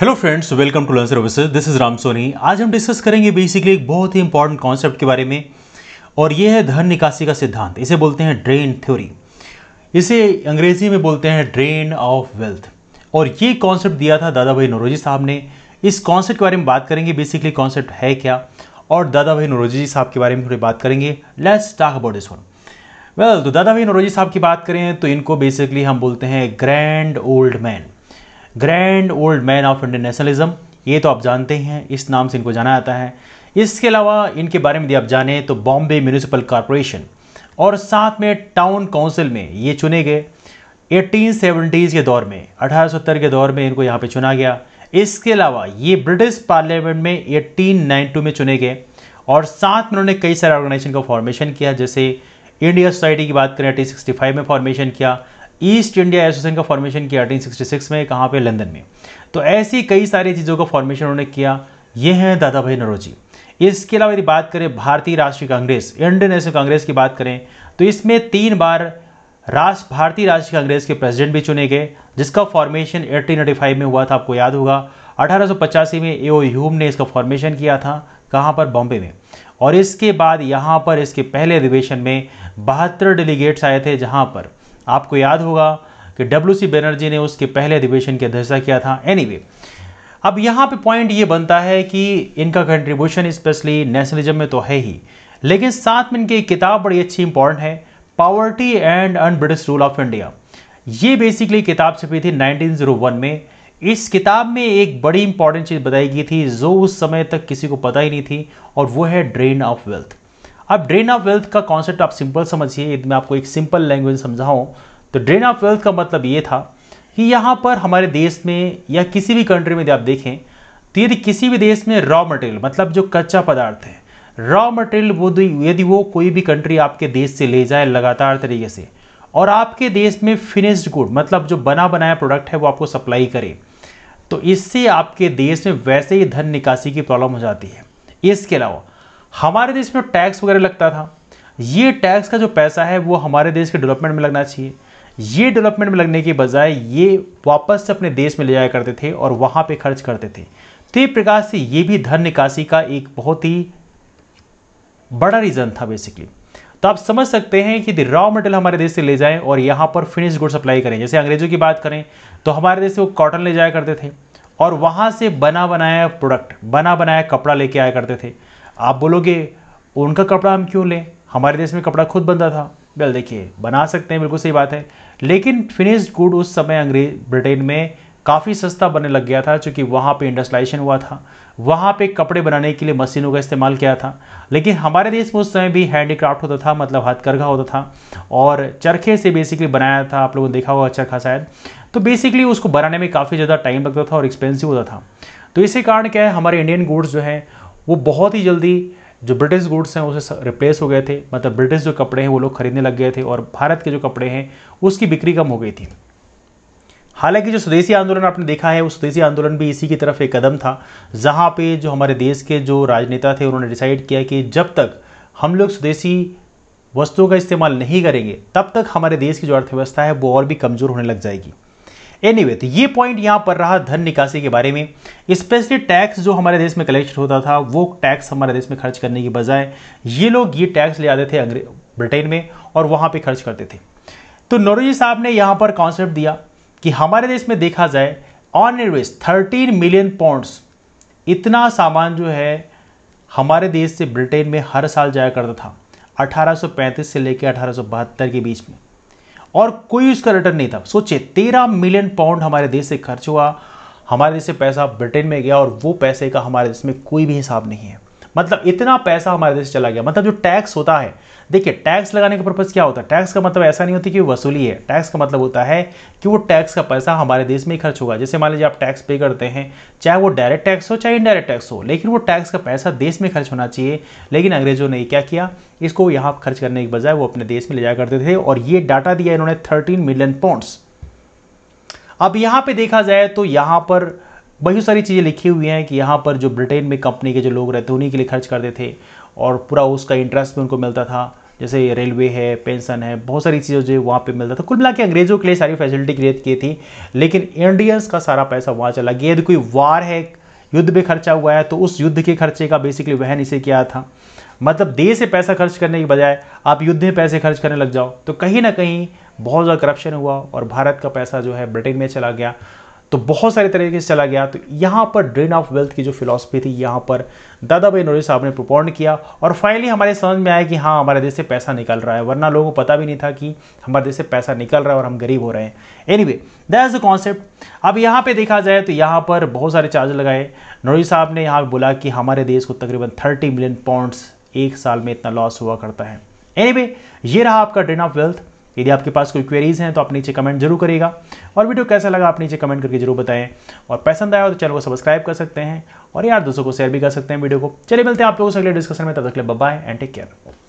hello friends welcome to learn office this is Ram Soni आज हम discuss करेंगे बेसिकली एक बहुत ही इंपॉर्टेंट कॉन्सेप्ट के बारे में और ये है धन निकासी का सिद्धांत इसे बोलते हैं ड्रेन थ्योरी इसे अंग्रेजी में बोलते हैं ड्रेन ऑफ वेल्थ और ये कॉन्सेप्ट दिया था दादा भाई नोरोजी साहब ने इस कॉन्सेप्ट के बारे में बात करेंगे बेसिकली कॉन्सेप्ट है क्या और दादा भाई जी साहब के बारे में थोड़ी बात करेंगे let's talk about this one well तो दादा भाई नोरोजी साहब की बात करें तो इनको बेसिकली हम बोलते हैं grand old man grand old man of Indian nationalism ये तो आप जानते हैं इस नाम से इनको जाना जाता है इसके अलावा इनके बारे में यदि आप जाने तो बॉम्बे म्यूनिसिपल कॉरपोरेशन और साथ में टाउन काउंसिल में ये चुने गए एटीन के दौर में अठारह के दौर में इनको यहाँ पे चुना गया इसके अलावा ये ब्रिटिश पार्लियामेंट में एटीन में चुने गए और साथ में उन्होंने कई सारे ऑर्गेनाइजेशन का फॉर्मेशन किया जैसे इंडिया सोसाइटी की बात करें एटीन में फॉर्मेशन किया ईस्ट इंडिया एसोसिएशन का फॉर्मेशन किया 1866 में कहाँ पे लंदन में तो ऐसी कई सारी चीज़ों का फॉर्मेशन उन्होंने किया ये हैं दादा भाई नरोजी इसके अलावा यदि बात करें भारतीय राष्ट्रीय कांग्रेस इंडियन नेशनल कांग्रेस की बात करें तो इसमें तीन बार राष्ट्र भारतीय राष्ट्रीय कांग्रेस के प्रेसिडेंट भी चुने गए जिसका फॉर्मेशन 1885 में हुआ था आपको याद होगा अठारह में ए ओ ह्यूम ने इसका फॉर्मेशन किया था कहाँ पर बॉम्बे में और इसके बाद यहाँ पर इसके पहले अधिवेशन में बहत्तर डेलीगेट्स आए थे जहाँ पर आपको याद होगा कि डब्ल्यू सी बैनर्जी ने उसके पहले अधिवेशन की अध्यक्षता किया था एनी anyway, अब यहाँ पे पॉइंट ये बनता है कि इनका कंट्रीब्यूशन स्पेशली नेशनलिज्म में तो है ही लेकिन साथ में इनकी किताब बड़ी अच्छी इंपॉर्टेंट है poverty and un British rule of India ये बेसिकली किताब छपी थी 1901 में इस किताब में एक बड़ी इंपॉर्टेंट चीज़ बताई गई थी जो उस समय तक किसी को पता ही नहीं थी और वो है ड्रेन ऑफ वेल्थ अब ड्रेन ऑफ वेल्थ का कॉन्सेप्ट आप सिंपल समझिए यदि मैं आपको एक सिंपल लैंग्वेज समझाऊँ तो ड्रेन ऑफ वेल्थ का मतलब ये था कि यहाँ पर हमारे देश में या किसी भी कंट्री में यदि आप देखें तो यदि किसी भी देश में रॉ मटेरियल मतलब जो कच्चा पदार्थ है रॉ मटेरियल वो यदि वो कोई भी कंट्री आपके देश से ले जाए लगातार तरीके से और आपके देश में फिनिश्ड गुड मतलब जो बना बनाया प्रोडक्ट है वो आपको सप्लाई करे तो इससे आपके देश में वैसे ही धन निकासी की प्रॉब्लम हो जाती है इसके अलावा हमारे देश में टैक्स वगैरह लगता था ये टैक्स का जो पैसा है वो हमारे देश के डेवलपमेंट में लगना चाहिए ये डेवलपमेंट में लगने के बजाय ये वापस से अपने देश में ले जाया करते थे और वहाँ पे खर्च करते थे तो ये प्रकार से ये भी धन निकासी का एक बहुत ही बड़ा रीज़न था बेसिकली तो आप समझ सकते हैं कि रॉ मटेरियल हमारे देश से ले जाएं और यहाँ पर फिनिश गुड सप्लाई करें जैसे अंग्रेजों की बात करें तो हमारे देश से वो कॉटन ले जाया करते थे और वहाँ से बना बनाया प्रोडक्ट बना बनाया कपड़ा लेके आया करते थे आप बोलोगे उनका कपड़ा हम क्यों लें हमारे देश में कपड़ा खुद बनता था बिल देखिए बना सकते हैं बिल्कुल सही बात है लेकिन फिनिश्ड गुड उस समय अंग्रेज ब्रिटेन में काफ़ी सस्ता बनने लग गया था चूँकि वहाँ पे इंडस्ट्राइजेशन हुआ था वहाँ पे कपड़े बनाने के लिए मशीनों का इस्तेमाल किया था लेकिन हमारे देश में उस समय भी हैंडीक्राफ्ट होता था मतलब हथकरघा होता था और चरखे से बेसिकली बनाया था आप लोगों ने देखा होगा चरखा शायद तो बेसिकली उसको बनाने में काफ़ी ज़्यादा टाइम लगता था और एक्सपेंसिव होता था तो इसी कारण क्या है हमारे इंडियन गुड्स जो हैं वो बहुत ही जल्दी जो ब्रिटिश गुड्स हैं उसे रिप्लेस हो गए थे मतलब ब्रिटिश जो कपड़े हैं वो लोग खरीदने लग गए थे और भारत के जो कपड़े हैं उसकी बिक्री कम हो गई थी हालांकि जो स्वदेशी आंदोलन आपने देखा है वो स्वदेशी आंदोलन भी इसी की तरफ एक कदम था जहाँ पे जो हमारे देश के जो राजनेता थे उन्होंने डिसाइड किया कि जब तक हम लोग स्वदेशी वस्तुओं का इस्तेमाल नहीं करेंगे तब तक हमारे देश की जो अर्थव्यवस्था है वो और भी कमज़ोर होने लग जाएगी एनीवे anyway, तो ये पॉइंट यहाँ पर रहा धन निकासी के बारे में स्पेशली टैक्स जो हमारे देश में कलेक्ट होता था वो टैक्स हमारे देश में खर्च करने की बजाय ये लोग ये टैक्स ले आते थे अंग्रे ब्रिटेन में और वहाँ पर खर्च करते थे तो नरोजी साहब ने यहाँ पर कॉन्सेप्ट दिया कि हमारे देश में देखा जाए on average thirteen million pounds इतना सामान जो है हमारे देश से ब्रिटेन में हर साल जाया करता था 1835 से लेकर अठारह के बीच में और कोई उसका रिटर्न नहीं था सोचिए तेरह मिलियन पाउंड हमारे देश से खर्च हुआ हमारे देश से पैसा ब्रिटेन में गया और वो पैसे का हमारे देश में कोई भी हिसाब नहीं है मतलब इतना पैसा हमारे देश चला गया मतलब जो टैक्स होता है देखिए टैक्स लगाने का पर्पज़ क्या होता है टैक्स का मतलब ऐसा नहीं होता कि वसूली है टैक्स का मतलब होता है कि वो टैक्स का पैसा हमारे देश में ही खर्च होगा जैसे मान लीजिए आप टैक्स पे करते हैं चाहे वो डायरेक्ट टैक्स हो चाहे इनडायरेक्ट टैक्स हो लेकिन वो टैक्स का पैसा देश में खर्च होना चाहिए लेकिन अंग्रेजों ने क्या किया इसको यहाँ खर्च करने के बजाय वो अपने देश में ले जाया करते थे और ये डाटा दिया इन्होंने थर्टीन मिलियन पॉइंट्स अब यहाँ पे देखा जाए तो यहाँ पर बहुत सारी चीज़ें लिखी हुई हैं कि यहाँ पर जो ब्रिटेन में कंपनी के जो लोग रहते उन्हीं के लिए खर्च करते थे और पूरा उसका इंटरेस्ट भी उनको मिलता था जैसे रेलवे है पेंशन है बहुत सारी चीज़ें जो वहाँ पे मिलता था कुल मिला के अंग्रेज़ों के लिए सारी फैसिलिटी क्रिएट की थी लेकिन इंडियंस का सारा पैसा वहाँ चला गया यदि कोई वार है युद्ध पे खर्चा हुआ है तो उस युद्ध के खर्चे का बेसिकली वहन इसे किया था मतलब देश से पैसा खर्च करने के बजाय आप युद्ध में पैसे खर्च करने लग जाओ तो कहीं ना कहीं बहुत ज़्यादा करप्शन हुआ और भारत का पैसा जो है ब्रिटेन में चला गया तो बहुत सारे तरीके से चला गया तो यहाँ पर ड्रेन ऑफ वेल्थ की जो फिलॉसफी थी यहाँ पर दादा भाई नोरी साहब ने प्रपोर्ण किया और फाइनली हमारे समझ में आया कि हाँ हमारे देश से पैसा निकल रहा है वरना लोगों को पता भी नहीं था कि हमारे देश से पैसा निकल रहा है और हम गरीब हो रहे हैं anyway that a concept अब यहाँ पर देखा जाए तो यहाँ पर बहुत सारे चार्ज लगाए नोरी साहब ने यहाँ बोला कि हमारे देश को तकरीबन थर्टी मिलियन पाउंड्स एक साल में इतना लॉस हुआ करता है एनी anyway, ये रहा आपका ड्रेन ऑफ वेल्थ यदि आपके पास कोई क्वेरीज हैं तो आप नीचे कमेंट जरूर करेगा और वीडियो कैसा लगा आप नीचे कमेंट करके जरूर बताएं और पसंद आया हो तो चैनल को सब्सक्राइब कर सकते हैं और यार दोस्तों को शेयर भी कर सकते हैं वीडियो को चलिए मिलते हैं आप लोगों से अगले डिस्कशन में तब तक बाय एंड टेक केयर